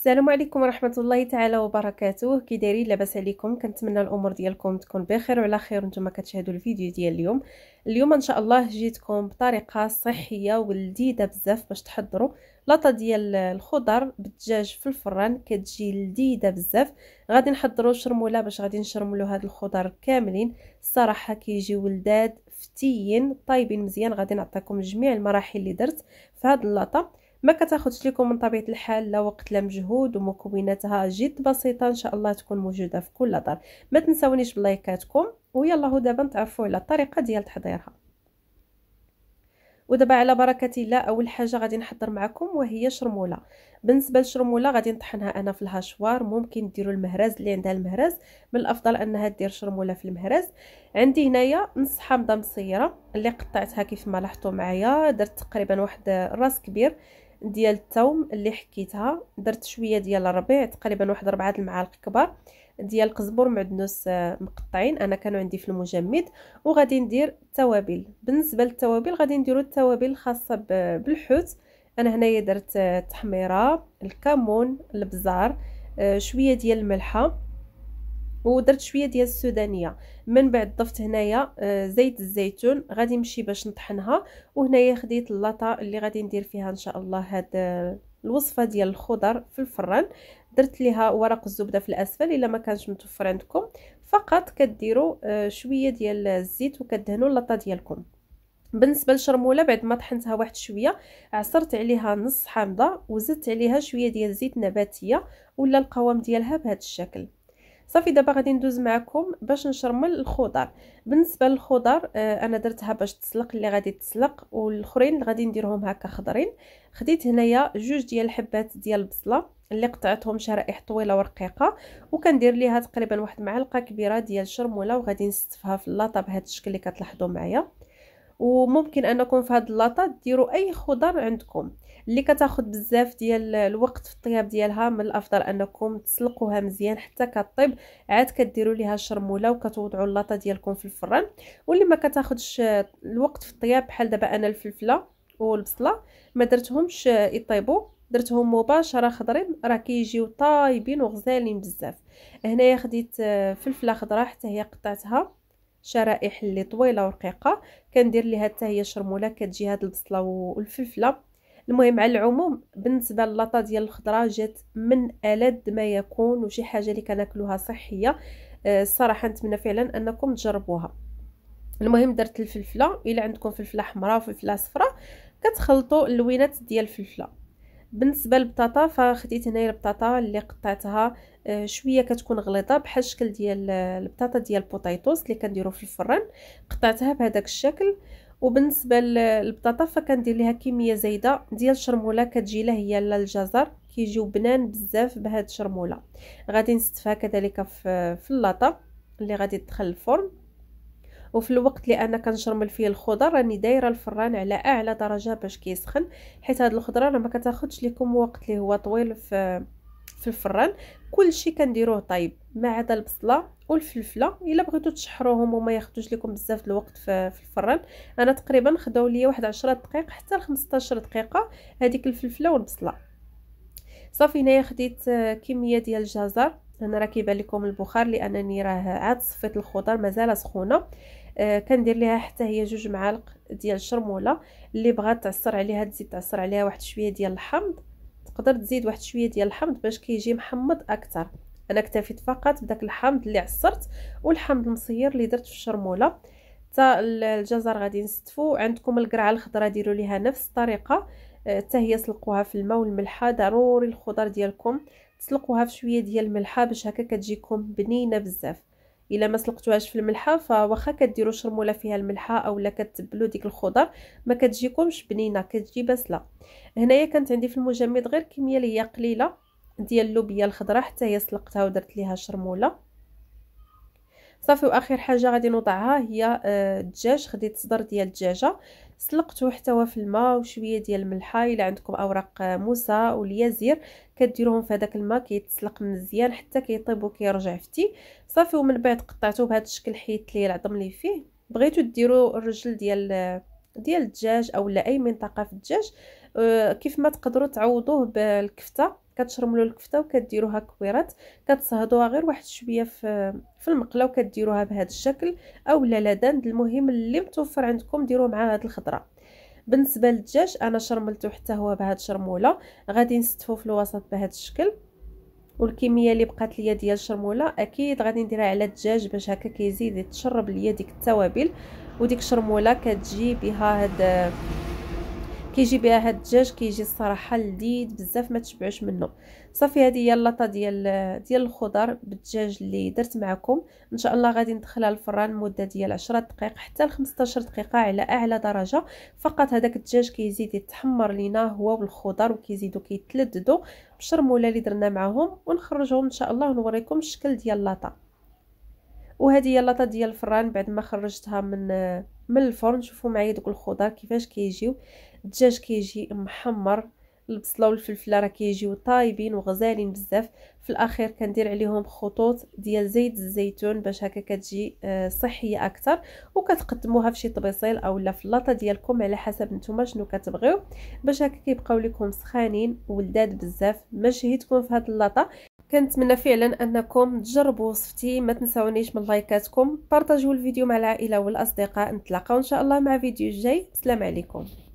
السلام عليكم ورحمه الله تعالى وبركاته كي دايرين لاباس عليكم كنتمنى الامور ديالكم تكون بخير وعلى خير وانتم كتشاهدوا الفيديو ديال اليوم اليوم ان شاء الله جيتكم بطريقه صحيه ولذيذه بزاف باش تحضروا لاطه ديال الخضر بالدجاج في الفران كتجي لذيذه بزاف غادي نحضروا شرموله باش غادي نشرملوا هاد الخضر كاملين الصراحه كيجيو ولداد فتيين طايبين مزيان غادي نعطيكم جميع المراحل اللي درت في هاد اللاطه ما كتاخذش لكم من طبيعه الحال لا وقت لا مجهود ومكوناتها جد بسيطه ان شاء الله تكون موجوده في كل دار ما تنساونيش بلايكاتكم ويلا دابا نتعرفوا على الطريقه ديال تحضيرها ودابا على بركه الله اول حاجه غادي نحضر معكم وهي شرموله بالنسبه للشرموله غادي نطحنها انا في الهشوار ممكن ديروا المهرز اللي عندها المهرز من الافضل انها دير شرموله في المهرز عندي هنايا نص حامضه مصيره اللي قطعتها كيف ما لاحظتوا معايا درت تقريبا واحد راس كبير ديال الثوم اللي حكيتها درت شويه ديال الربيع تقريبا واحد ربعة المعالق كبار ديال القزبر معدنوس آه، مقطعين انا كانوا عندي في المجمد وغادي ندير التوابل بالنسبه للتوابل غادي نديروا التوابل الخاصه بالحوت انا هنايا درت آه، التحميره الكمون البزار آه، شويه ديال الملحه ودرت شويه ديال السودانيه من بعد ضفت هنايا آه، زيت الزيتون غادي نمشي باش نطحنها وهنايا خديت اللاطه اللي غادي ندير فيها ان شاء الله هاد آه، الوصفه ديال الخضر في الفران درت ليها ورق الزبده في الاسفل الا ما كانش متوفر عندكم فقط كديروا آه، شويه ديال الزيت وكدهنوا اللاطه ديالكم بالنسبه للشرموله بعد ما طحنتها واحد شويه عصرت عليها نص حامضه وزدت عليها شويه ديال الزيت نباتيه ولا القوام ديالها بهذا الشكل صافي دابا غادي ندوز معكم باش نشرمل الخضر بالنسبه للخضر آه، انا درتها باش تسلق اللي غادي تسلق والاخرين اللي غادي نديرهم هكا خضرين خديت هنايا جوج ديال الحبات ديال البصله اللي قطعتهم شرائح طويله ورقيقه وكندير ليها تقريبا واحد معلقه كبيره ديال الشرموله وغادي نستفها في اللاطه بهذا الشكل اللي كتلاحظوا معايا وممكن انكم في هذه اللاطه ديروا اي خضر عندكم اللي كتاخد بزاف ديال الوقت في الطياب ديالها من الافضل انكم تسلقوها مزيان حتى كطيب عاد كديروا ليها شرموله وكتوضعوا اللاطه ديالكم في الفران واللي ما كتاخدش الوقت في الطياب بحال دابا انا الفلفله والبصله ما درتهمش يطيبوا درتهم مباشره خضرين راه كيجيو طايبين وغزالين بزاف هنايا خديت فلفله خضراء حتى هي قطعتها شرائح اللي طويله ورقيقه كندير ليها حتى هي شرموله كتجي هاد البصله والفلفله المهم على العموم بالنسبه للاطا ديال الخضره جات من ألد ما يكون وشي حاجه اللي كناكلوها صحيه آه، الصراحه نتمنى فعلا انكم تجربوها المهم درت الفلفله الا عندكم فلفله حمراء وفلفله صفراء كتخلطوا اللوينات ديال الفلفله بالنسبه للبطاطا فخديت هنايا البطاطا اللي قطعتها آه، شويه كتكون غليظه بحال الشكل ديال آه، البطاطا ديال البوطيطوس اللي كنديرو في الفرن قطعتها بهذاك الشكل وبالنسبه للبطاطا فكندير ليها كميه زايده ديال الشرموله كتجي لها هي لا الجزر كيجيو بنان بزاف بهاد الشرموله غادي نستفها كذلك في, في اللاطه اللي غادي تدخل الفرن وفي الوقت اللي انا كنشرمل فيه الخضر راني دايره الفران على اعلى درجه باش كيسخن حيت هاد الخضره راه ما كتاخذش لكم وقت اللي هو طويل في في الفران كلشي كنديروه طايب ما عدا البصله والفلفله الا بغيتو تشحروهم وما ياخذوش لكم بزاف الوقت في الفران انا تقريبا خداو ليا واحد 10 دقائق حتى ل 15 دقيقه هذيك الفلفله والبصله صافي هنايا خديت آه، كميه ديال الجزر هنا راه كيبان لكم البخار لانني راه عاد صفيت الخضر مازال سخونه آه كندير ليها حتى هي جوج معالق ديال الشرموله اللي بغات تعصر عليها تزيد تعصر عليها واحد شويه ديال الحمض تقدر تزيد واحد شويه ديال الحمض باش كيجي كي محمض اكثر انا اكتفيت فقط بداك الحمض اللي عصرت والحمض المصير اللي درت في الشرموله حتى الجزر غادي نستفو عندكم القرعه الخضراء ديروا ليها نفس الطريقه حتى آه، هي سلقوها في الماء والملحه ضروري الخضر ديالكم تسلقوها في شويه ديال الملحه باش هكا كتجيكم بنينه بزاف الا ما سلقتوهاش في الملحه فواخا كديروا شرموله فيها الملحه اولا كتبلوا ديك الخضر ما كتجيكمش بنينه كتجي باسله هنايا كانت عندي في المجمد غير كميه اللي هي قليله ديال اللوبيا الخضراء حتى هي سلقتها ودرت ليها شرموله صافي واخر حاجه غادي نوضعها هي آه، الدجاج خديت صدر ديال الدجاجه سلقته حتى هو في الماء وشويه ديال الملحه الا عندكم اوراق موسى واليازير كديروهم في هذاك الماء كيتسلق مزيان حتى كيطيب وكيرجع فتي صافي ومن بعد قطعته بهذا الشكل حيت لي العظم اللي فيه بغيتو ديروا الرجل ديال ديال الدجاج اولا اي منطقه في الدجاج أه، كيف ما تقدروا تعوضوه بالكفته كتشرملو الكفته وكديروها كويرات كتصهدوها غير واحد شويه في في المقله وكديروها بهذا الشكل اولا لدند المهم اللي متوفر عندكم ديروه مع هاد الخضره بالنسبه للدجاج انا شرملته حتى هو بهاد الشرموله غادي نستفو في الوسط بهذا الشكل والكميه اللي بقات ليا ديال الشرموله اكيد غادي نديرها على الدجاج باش هكا كيزيد يتشرب ليا ديك التوابل وديك الشرموله كتجي بها هاد كيجي بها هاد الدجاج كيجي الصراحه لذيذ بزاف ما تشبعوش منه صافي هذه هي اللاطه ديال ديال الخضر بالدجاج اللي درت معكم ان شاء الله غادي ندخلها الفران مده ديال 10 دقائق حتى ل 15 دقيقه على اعلى درجه فقط هذاك الدجاج كيزيد يتحمر لينا هو والخضر وكيزيدوا كيتلددوا بالشرموله اللي درنا معاهم ونخرجهم ان شاء الله ونوريكم الشكل ديال اللاطه وهذه هي اللاطه ديال الفران بعد ما خرجتها من من الفرن شوفوا معايا دوك الخضار كيفاش كيجيو الدجاج كيجي محمر البصله والفلفله راه كيجيو طايبين وغزالين بزاف في الاخير كندير عليهم خطوط ديال زيت الزيتون باش هكا كتجي آه، صحيه اكثر وكتقدموها في شي طبيصيل اولا في اللاطه ديالكم على حسب نتوما شنو كتبغيو باش هكا كيبقاو لكم سخانين ولذاذ بزاف ما شهيتكم في هاد اللاطه كنتمنى فعلا انكم تجربوا وصفتي ما تنساونيش من لايكاتكم بارطاجيو الفيديو مع العائله والاصدقاء نتلاقاو ان شاء الله مع فيديو جاي السلام عليكم